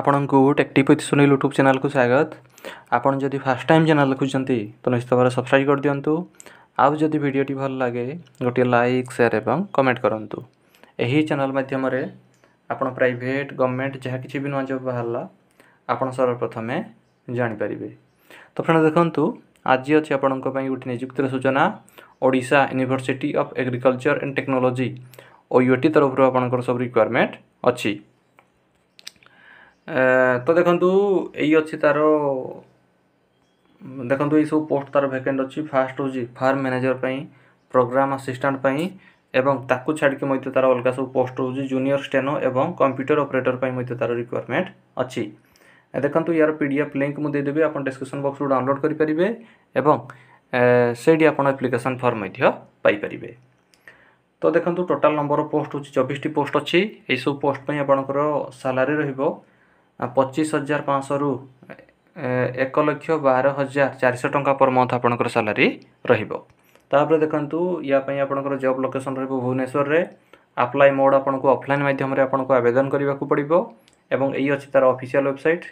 আপনক take টিপ শুনি YouTube channel কো স্বাগত আপন যদি ফার্স্ট টাইম চ্যানেল খুচন্তি তন ইসবার সাবস্ক্রাইব কর দিওনতু আউ যদি ভিডিওটি ভাল লাগে গটি লাইক শেয়ার এবং কমেন্ট করনতু এহি চ্যানেল মাধ্যমরে আপন প্রাইভেট गवर्नमेंट জে কিচি বিন নজব ভাললা আপন সর্বপ্রথমে জানি পারিবে তো ফ্রেন্ড দেখোনতু আজি আছি আপনক পই উটি নিযুক্ত সুচনা Odisha university of agriculture and technology ও ইউটি তরফরো আপনক সব রিকোয়ারমেন্ট আছি ତ ଦେଖନ୍ତୁ ଏଇ ଅଛି ତା'ର ଦେଖନ୍ତୁ ଏଇସବୁ ପୋଷ୍ଟ ତା'ର ଭ୍ୟାକେଣ୍ଟ ଅଛି ଫାର୍ଷ୍ଟ ହେଉଛି ଫାର୍ମ ମ୍ୟାନେଜର ପାଇଁ ପ୍ରୋଗ୍ରାମ୍ ଆସିଷ୍ଟାଣ୍ଟ ପାଇଁ ଏବଂ ତାକୁ ଛାଡ଼ିକି ମଧ୍ୟ ତା'ର ଅଲଗା ସବୁ ପୋଷ୍ଟ ରହୁଛି ଜୁନିୟର ଷ୍ଟେନୋ ଏବଂ କମ୍ପ୍ୟୁଟର ଅପରେଟର ପାଇଁ ମଧ୍ୟ ତା'ର ରିକ୍ୱାରମେଣ୍ଟ ଅଛି ଦେଖନ୍ତୁ ୟାର ପି ଡି ଏଫ୍ ଲିଙ୍କ୍ ମୁଁ ଦେଇଦେବି ଆପଣ ଡିସ୍କ୍ରିପସନ୍ ବକ୍ସରୁ ଡାଉନଲୋଡ଼ କରିପାରିବେ ଏବଂ ସେଇଠି ଆପଣ ଆପ୍ଲିକେସନ୍ ଫର୍ମ ମଧ୍ୟ ପାଇପାରିବେ ତ ଦେଖନ୍ତୁ ଟୋଟାଲ୍ ନମ୍ବର ପୋଷ୍ଟ ହେଉଛି ଚବିଶଟି ପୋଷ୍ଟ ଅଛି ଏହିସବୁ ପୋଷ୍ଟ ପାଇଁ ଆପଣଙ୍କର ସାଲାରୀ ରହିବ ପଚିଶ ହଜାର ପାଞ୍ଚଶହରୁ ଏକ ଲକ୍ଷ ବାର ହଜାର ଚାରିଶହ ଟଙ୍କା ପର୍ ମନ୍ଥ ଆପଣଙ୍କର ସାଲାରୀ ରହିବ ତା'ପରେ ଦେଖନ୍ତୁ ୟା ପାଇଁ ଆପଣଙ୍କର ଜବ୍ ଲୋକେସନ୍ ରହିବ ଭୁବନେଶ୍ୱରରେ ଆପ୍ଲାଏ ମୋଡ଼୍ ଆପଣଙ୍କୁ ଅଫ୍ଲାଇନ୍ ମାଧ୍ୟମରେ ଆପଣଙ୍କୁ ଆବେଦନ କରିବାକୁ ପଡ଼ିବ ଏବଂ ଏଇ ଅଛି ତା'ର official website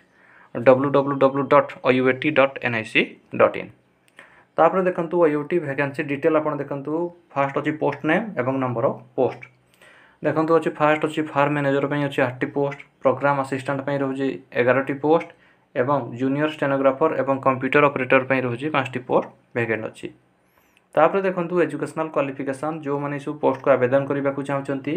W W W dot U A T dot N I C dot in ତାପରେ ଦେଖନ୍ତୁ ୟୁ ଟି ଭ୍ୟାକାନ୍ସି ଡିଟେଲ୍ ଆପଣ ଦେଖନ୍ତୁ ଫାର୍ଷ୍ଟ ଅଛି ପୋଷ୍ଟ ନେମ୍ ଏବଂ ନମ୍ବର ଅଫ୍ ପୋଷ୍ଟ ଦେଖନ୍ତୁ ଅଛି ଫାଷ୍ଟ ଅଛି ଫାର୍ମ ମ୍ୟାନେଜର ପାଇଁ ଅଛି ଆଠଟି ପୋଷ୍ଟ ପ୍ରୋଗ୍ରାମ ଆସିଷ୍ଟାଣ୍ଟ ପାଇଁ ରହୁଛି ଏଗାରଟି ପୋଷ୍ଟ ଏବଂ ଜୁନିୟର ଷ୍ଟେନୋଗ୍ରାଫର ଏବଂ କମ୍ପ୍ୟୁଟର ଅପରେଟର ପାଇଁ ରହୁଛି ପାଞ୍ଚଟି ପୋଷ୍ଟ ଭ୍ୟାକେଣ୍ଟ ଅଛି ତାପରେ ଦେଖନ୍ତୁ ଏଜୁକେସନାଲ କ୍ୱାଲିଫିକେସନ୍ ଯେଉଁମାନେ ଏସବୁ ପୋଷ୍ଟକୁ ଆବେଦନ କରିବାକୁ ଚାହୁଁଛନ୍ତି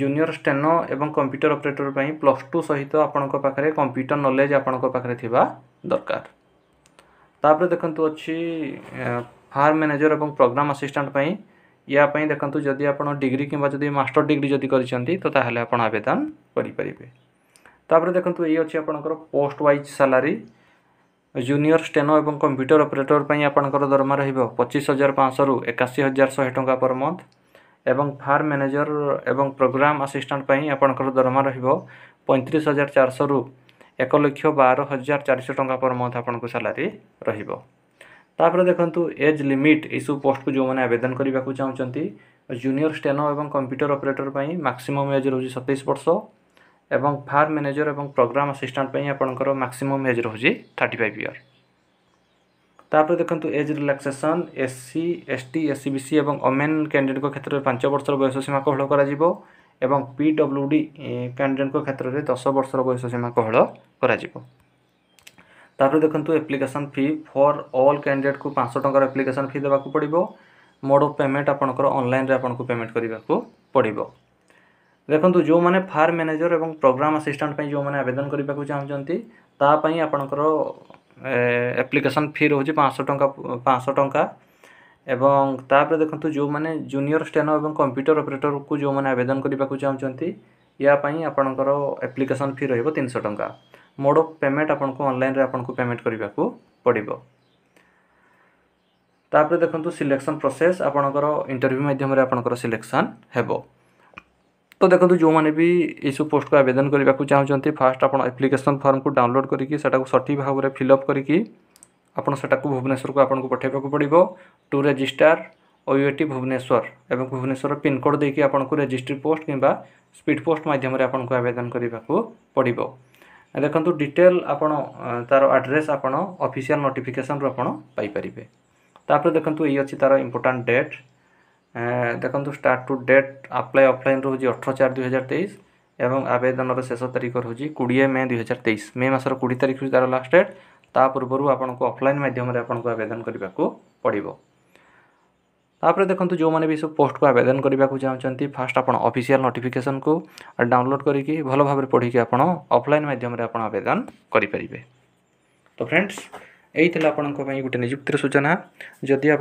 ଜୁନିୟର ଷ୍ଟେନୋ ଏବଂ କମ୍ପ୍ୟୁଟର ଅପରେଟର ପାଇଁ ପ୍ଲସ୍ ଟୁ ସହିତ ଆପଣଙ୍କ ପାଖରେ କମ୍ପ୍ୟୁଟର ନଲେଜ୍ ଆପଣଙ୍କ ପାଖରେ ଥିବା ଦରକାର ତାପରେ ଦେଖନ୍ତୁ ଅଛି ଫାର୍ମ ମ୍ୟାନେଜର ଏବଂ ପ୍ରୋଗ୍ରାମ ଆସିଷ୍ଟାଣ୍ଟ ପାଇଁ ইয়াপাই দেখুন যদি আপনার ডিগ্রি কিংবা যদি মাস্টর ডিগ্রি যদি করছেন তো তাহলে আপনার আবেদন করে তাপরে দেখুন এই অছি আপনার post wise salary junior steno এবং কম্পিউটর অপরেটর পাই আপনার দরমা রহব পঁচিশ হাজার পাঁচশু একাশি হাজার শহে টঙ্কা পর মন্থ এবং ফার্ম ম্যানেজর এবং প্রোগ্রাম আসিষ্টাট পাই আপনার দরমা রহব পঁয়ত্রিশ হাজার চারশু এক লক্ষ বার হাজার চারিশ টঙ্কা পর মন্থ আপনার স্যালারি রহব ତାପରେ ଦେଖନ୍ତୁ ଏଜ୍ ଲିମିଟ୍ ଏଇସବୁ ପୋଷ୍ଟକୁ ଯେଉଁମାନେ ଆବେଦନ କରିବାକୁ ଚାହୁଁଛନ୍ତି ଜୁନିୟର ଷ୍ଟେନୋ ଏବଂ କମ୍ପ୍ୟୁଟର ଅପରେଟର ପାଇଁ ମାକ୍ସିମମ୍ ଏଜ୍ ରହୁଛି ସତେଇଶ ବର୍ଷ ଏବଂ ଫାର୍ମ ମ୍ୟାନେଜର ଏବଂ ପ୍ରୋଗ୍ରାମ୍ ଆସିଷ୍ଟାଣ୍ଟ ପାଇଁ ଆପଣଙ୍କର ମାକ୍ସିମମ୍ ଏଜ୍ ରହୁଛି ଥାର୍ଟି ଫାଇଭ୍ ଇୟର୍ ତାପରେ ଦେଖନ୍ତୁ age relaxation S C S T S C B C ଏବଂ ଓମେନ୍ କ୍ୟାଣ୍ଡିଡେଟ୍ଙ୍କ କ୍ଷେତ୍ରରେ ପାଞ୍ଚ ବର୍ଷର ବୟସ ସୀମା କୋହଳ କରାଯିବ ଏବଂ ପି ଡବ୍ଲ୍ୟୁ ଡି କ୍ୟାଣ୍ଡିଡେଟ୍ଙ୍କ କ୍ଷେତ୍ରରେ ଦଶ ବର୍ଷର ବୟସ ସୀମା କୋହଳ କରାଯିବ तापर देखो एप्लिकेसन फी फर अल कैंडिडेट को पाँच टकर एप्लिकेसन फी देवाक पड़ो मोड अफ पेमेंट आपल आपको पेमेंट करवाक पड़ो देखो जो मैंने फार्म मैनेजर और प्रोग्राम आसीस्टाट जो मैंने आवेदन करने को चाहते आपणकर एप्लिकेसन फी रोज पाँच टाँचा पाँच टाँचा एवं तापर देखो जो मैंने जूनियर स्टेनो और कंप्यूटर अपरेटर को जो मैंने आवेदन करने को चाहते यापाई आपणकर एप्लिकेसन फी रनश टाँचा ମୋଡ଼ ଅଫ୍ ପେମେଣ୍ଟ ଆପଣଙ୍କୁ ଅନଲାଇନ୍ରେ ଆପଣଙ୍କୁ ପେମେଣ୍ଟ କରିବାକୁ ପଡ଼ିବ ତାପରେ ଦେଖନ୍ତୁ ସିଲେକ୍ସନ୍ ପ୍ରୋସେସ୍ ଆପଣଙ୍କର ଇଣ୍ଟରଭ୍ୟୁ ମାଧ୍ୟମରେ ଆପଣଙ୍କର ସିଲେକ୍ସନ୍ ହେବ ତ ଦେଖନ୍ତୁ ଯେଉଁମାନେ ବି ଏଇସବୁ ପୋଷ୍ଟକୁ ଆବେଦନ କରିବାକୁ ଚାହୁଁଛନ୍ତି ଫାଷ୍ଟ ଆପଣ ଆପ୍ଲିକେସନ୍ ଫର୍ମକୁ ଡାଉନଲୋଡ଼୍ କରିକି ସେଟାକୁ ସଠିକ୍ ଭାବରେ ଫିଲ୍ଅପ୍ କରିକି ଆପଣ ସେଟାକୁ ଭୁବନେଶ୍ୱରକୁ ଆପଣଙ୍କୁ ପଠାଇବାକୁ ପଡ଼ିବ ଟୁ ରେଜିଷ୍ଟାର ଓୟୁଏଟି ଭୁବନେଶ୍ୱର ଏବଂ ଭୁବନେଶ୍ୱର ପିନ୍କୋଡ଼୍ ଦେଇକି ଆପଣଙ୍କୁ ରେଜିଷ୍ଟ୍ରି ପୋଷ୍ଟ କିମ୍ବା ସ୍ପିଡ଼୍ ପୋଷ୍ଟ ମାଧ୍ୟମରେ ଆପଣଙ୍କୁ ଆବେଦନ କରିବାକୁ ପଡ଼ିବ ଦେଖନ୍ତୁ ଡିଟେଲ୍ ଆପଣ ତା'ର ଆଡ଼୍ରେସ୍ ଆପଣ ଅଫିସିଆଲ୍ ନୋଟିଫିକେସନ୍ରୁ ଆପଣ ପାଇପାରିବେ ତାପରେ ଦେଖନ୍ତୁ ଏଇ ଅଛି ତା'ର ଇମ୍ପୋର୍ଟାଣ୍ଟ ଡେଟ୍ ଦେଖନ୍ତୁ start to date apply offline ରହୁଛି ଅଠର ଚାରି ଦୁଇହଜାର ତେଇଶ ଏବଂ ଆବେଦନର ଶେଷ ତାରିଖ ରହୁଛି କୋଡ଼ିଏ ମେ ଦୁଇହଜାର ତେଇଶ ମେ ମାସର କୋଡ଼ିଏ ତାରିଖ ହେଉଛି ତା'ର ଲାଷ୍ଟ ଡେଟ୍ ତା ପୂର୍ବରୁ ଆପଣଙ୍କୁ ଅଫ୍ଲାଇନ୍ ମାଧ୍ୟମରେ ଆପଣଙ୍କୁ ଆବେଦନ କରିବାକୁ ପଡ଼ିବ ତାପରେ ଦେଖନ୍ତୁ ଯେଉଁମାନେ ବି ସବୁ ପୋଷ୍ଟକୁ ଆବେଦନ କରିବାକୁ ଚାହୁଁଛନ୍ତି ଫାଷ୍ଟ ଆପଣ ଅଫିସିଆଲ୍ ନୋଟିଫିକେସନ୍କୁ ଡାଉନଲୋଡ଼୍ କରିକି ଭଲ ଭାବରେ ପଢ଼ିକି ଆପଣ ଅଫଲାଇନ୍ ମାଧ୍ୟମରେ ଆପଣ ଆବେଦନ କରିପାରିବେ ତ ଫ୍ରେଣ୍ଡସ୍ ଏଇ ଥିଲା ଆପଣଙ୍କ ପାଇଁ ଗୋଟେ ନିଯୁକ୍ତିର ସୂଚନା ଯଦି ଆପଣ